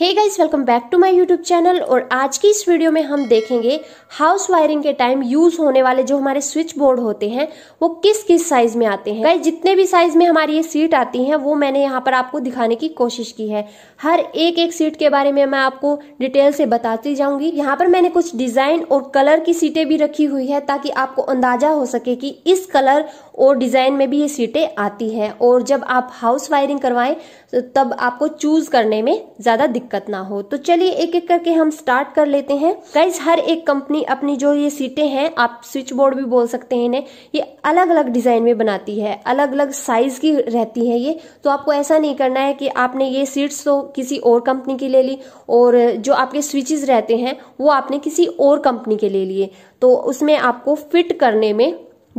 hey guys welcome back to my YouTube channel और आज की इस वीडियो में हम देखेंगे हाउस वायरिंग के टाइम यूज होने वाले जो हमारे स्विच बोर्ड होते हैं वो किस किस साइज में आते हैं गाइस जितने भी साइज में हमारी ये सीट आती हैं वो मैंने यहाँ पर आपको दिखाने की कोशिश की है हर एक एक सीट के बारे में मैं आपको डिटेल से बताती जाऊंगी यहाँ पर मैंने कुछ डिजाइन और कलर की सीटें भी रखी हुई है ताकि आपको अंदाजा हो सके की इस कलर और डिजाइन में भी ये सीटें आती हैं और जब आप हाउस वायरिंग करवाएं तो तब आपको चूज करने में ज्यादा दिक्कत ना हो तो चलिए एक एक करके हम स्टार्ट कर लेते हैं गाइज हर एक कंपनी अपनी जो ये सीटें हैं आप स्विच बोर्ड भी बोल सकते हैं इन्हें ये अलग अलग डिजाइन में बनाती है अलग अलग साइज की रहती है ये तो आपको ऐसा नहीं करना है कि आपने ये सीट्स तो किसी और कंपनी की ले ली और जो आपके स्विचेस रहते हैं वो आपने किसी और कंपनी के ले लिए तो उसमें आपको फिट करने में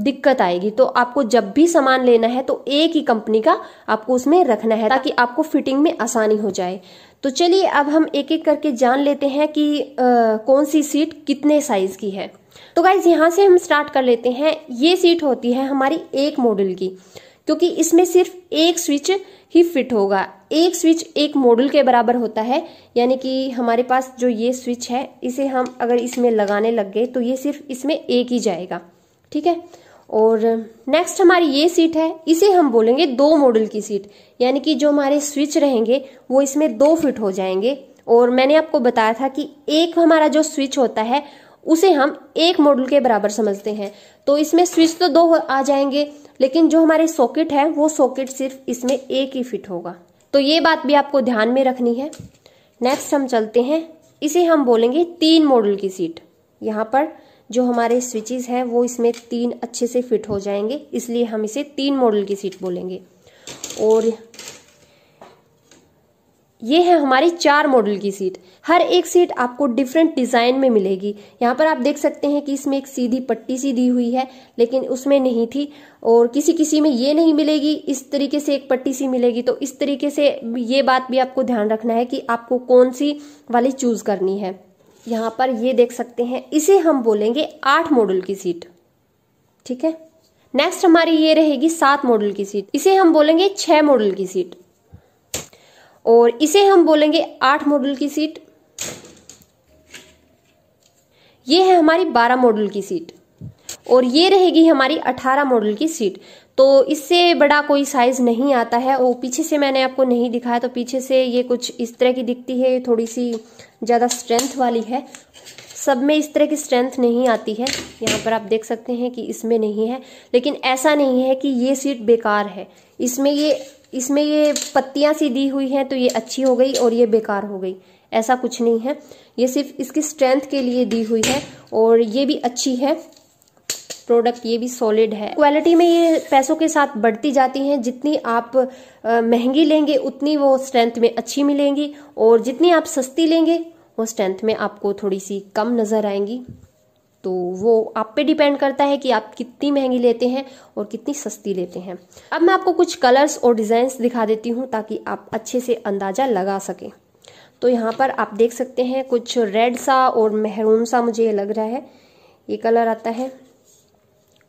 दिक्कत आएगी तो आपको जब भी सामान लेना है तो एक ही कंपनी का आपको उसमें रखना है ताकि आपको फिटिंग में आसानी हो जाए तो चलिए अब हम एक एक करके जान लेते हैं कि आ, कौन सी सीट कितने साइज की है तो गाइज यहाँ से हम स्टार्ट कर लेते हैं ये सीट होती है हमारी एक मॉडल की क्योंकि इसमें सिर्फ एक स्विच ही फिट होगा एक स्विच एक मॉडल के बराबर होता है यानी कि हमारे पास जो ये स्विच है इसे हम अगर इसमें लगाने लग गए तो ये सिर्फ इसमें एक ही जाएगा ठीक है और नेक्स्ट हमारी ये सीट है इसे हम बोलेंगे दो मॉडल की सीट यानी कि जो हमारे स्विच रहेंगे वो इसमें दो फिट हो जाएंगे और मैंने आपको बताया था कि एक हमारा जो स्विच होता है उसे हम एक मॉडल के बराबर समझते हैं तो इसमें स्विच तो दो आ जाएंगे लेकिन जो हमारे सॉकेट है वो सॉकेट सिर्फ इसमें एक ही फिट होगा तो ये बात भी आपको ध्यान में रखनी है नेक्स्ट हम चलते हैं इसे हम बोलेंगे तीन मॉडल की सीट यहाँ पर जो हमारे स्विचेस हैं वो इसमें तीन अच्छे से फिट हो जाएंगे इसलिए हम इसे तीन मॉडल की सीट बोलेंगे और ये है हमारी चार मॉडल की सीट हर एक सीट आपको डिफरेंट डिज़ाइन में मिलेगी यहाँ पर आप देख सकते हैं कि इसमें एक सीधी पट्टी सी दी हुई है लेकिन उसमें नहीं थी और किसी किसी में ये नहीं मिलेगी इस तरीके से एक पट्टी सी मिलेगी तो इस तरीके से ये बात भी आपको ध्यान रखना है कि आपको कौन सी वाली चूज़ करनी है यहाँ पर ये देख सकते हैं इसे हम बोलेंगे आठ मॉडल की सीट ठीक है नेक्स्ट हमारी ये रहेगी सात मॉडल की सीट इसे हम बोलेंगे छह मॉडल की सीट और इसे हम बोलेंगे आठ मॉडल की सीट ये है हमारी बारह मॉडल की सीट और ये रहेगी हमारी अठारह मॉडल की सीट तो इससे बड़ा कोई साइज नहीं आता है और पीछे से मैंने आपको नहीं दिखाया तो पीछे से ये कुछ इस तरह की दिखती है थोड़ी सी ज़्यादा स्ट्रेंथ वाली है सब में इस तरह की स्ट्रेंथ नहीं आती है यहाँ पर आप देख सकते हैं कि इसमें नहीं है लेकिन ऐसा नहीं है कि ये सीट बेकार है इसमें ये इसमें ये पत्तियाँ सी दी हुई हैं तो ये अच्छी हो गई और ये बेकार हो गई ऐसा कुछ नहीं है ये सिर्फ इसकी स्ट्रेंथ के लिए दी हुई है और ये भी अच्छी है प्रोडक्ट ये भी सॉलिड है क्वालिटी में ये पैसों के साथ बढ़ती जाती हैं जितनी आप महंगी लेंगे उतनी वो स्ट्रेंथ में अच्छी मिलेंगी और जितनी आप सस्ती लेंगे वो स्ट्रेंथ में आपको थोड़ी सी कम नज़र आएंगी तो वो आप पे डिपेंड करता है कि आप कितनी महंगी लेते हैं और कितनी सस्ती लेते हैं अब मैं आपको कुछ कलर्स और डिज़ाइंस दिखा देती हूँ ताकि आप अच्छे से अंदाज़ा लगा सकें तो यहाँ पर आप देख सकते हैं कुछ रेड सा और मेहरून सा मुझे लग रहा है ये कलर आता है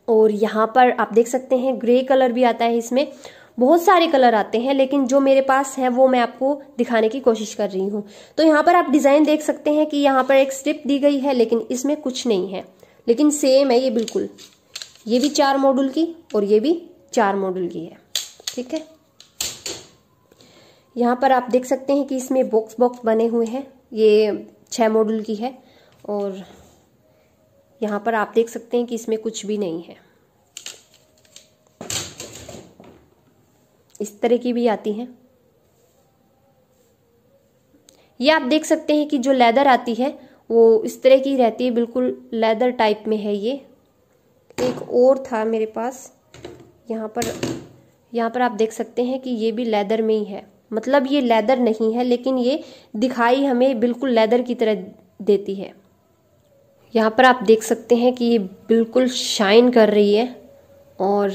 और यहाँ पर आप देख सकते हैं ग्रे कलर भी आता है इसमें बहुत सारे कलर आते हैं लेकिन जो मेरे पास है वो मैं आपको दिखाने की कोशिश कर रही हूँ तो यहाँ पर आप डिज़ाइन देख सकते हैं कि यहाँ पर एक स्ट्रिप दी गई है लेकिन इसमें कुछ नहीं है लेकिन सेम है ये बिल्कुल ये भी चार मॉडल की और ये भी चार मॉडल की है ठीक है यहाँ पर आप देख सकते हैं कि इसमें बॉक्स बॉक्स बने हुए हैं ये छः मॉडल की है और यहाँ पर आप देख सकते हैं कि इसमें कुछ भी नहीं है इस तरह की भी आती हैं ये आप देख सकते हैं कि जो लेदर आती है वो इस तरह की रहती है बिल्कुल लेदर टाइप में है ये एक और था मेरे पास यहाँ पर यहाँ पर आप देख सकते हैं कि ये भी लेदर में ही है मतलब ये लेदर नहीं है लेकिन ये दिखाई हमें बिल्कुल लेदर की तरह देती है यहाँ पर आप देख सकते हैं कि ये बिल्कुल शाइन कर रही है और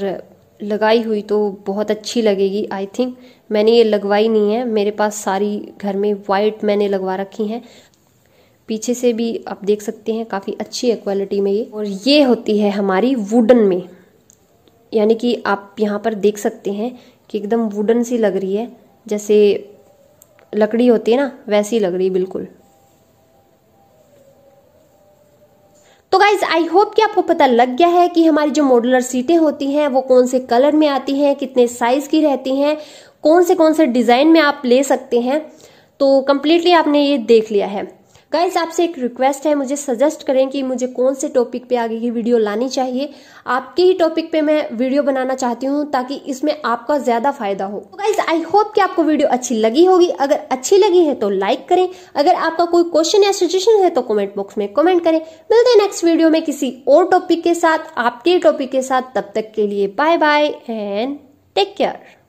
लगाई हुई तो बहुत अच्छी लगेगी आई थिंक मैंने ये लगवाई नहीं है मेरे पास सारी घर में वाइट मैंने लगवा रखी हैं पीछे से भी आप देख सकते हैं काफ़ी अच्छी है क्वालिटी में ये और ये होती है हमारी वुडन में यानी कि आप यहाँ पर देख सकते हैं कि एकदम वुडन सी लग रही है जैसे लकड़ी होती है ना वैसी लग रही है बिल्कुल तो गाइज आई होप कि आपको पता लग गया है कि हमारी जो मॉडुलर सीटें होती हैं वो कौन से कलर में आती हैं कितने साइज की रहती हैं कौन से कौन से डिजाइन में आप ले सकते हैं तो कम्प्लीटली आपने ये देख लिया है गाइज आपसे एक रिक्वेस्ट है मुझे सजेस्ट करें कि मुझे कौन से टॉपिक पे आगे की वीडियो लानी चाहिए आपके ही टॉपिक पे मैं वीडियो बनाना चाहती हूँ ताकि इसमें आपका ज्यादा फायदा हो तो गाइज आई होप कि आपको वीडियो अच्छी लगी होगी अगर अच्छी लगी है तो लाइक करें अगर आपका कोई क्वेश्चन या सजेशन है तो कॉमेंट बॉक्स में कॉमेंट करें मिलते हैं नेक्स्ट वीडियो में किसी और टॉपिक के साथ आपके टॉपिक के साथ तब तक के लिए bye bye and take care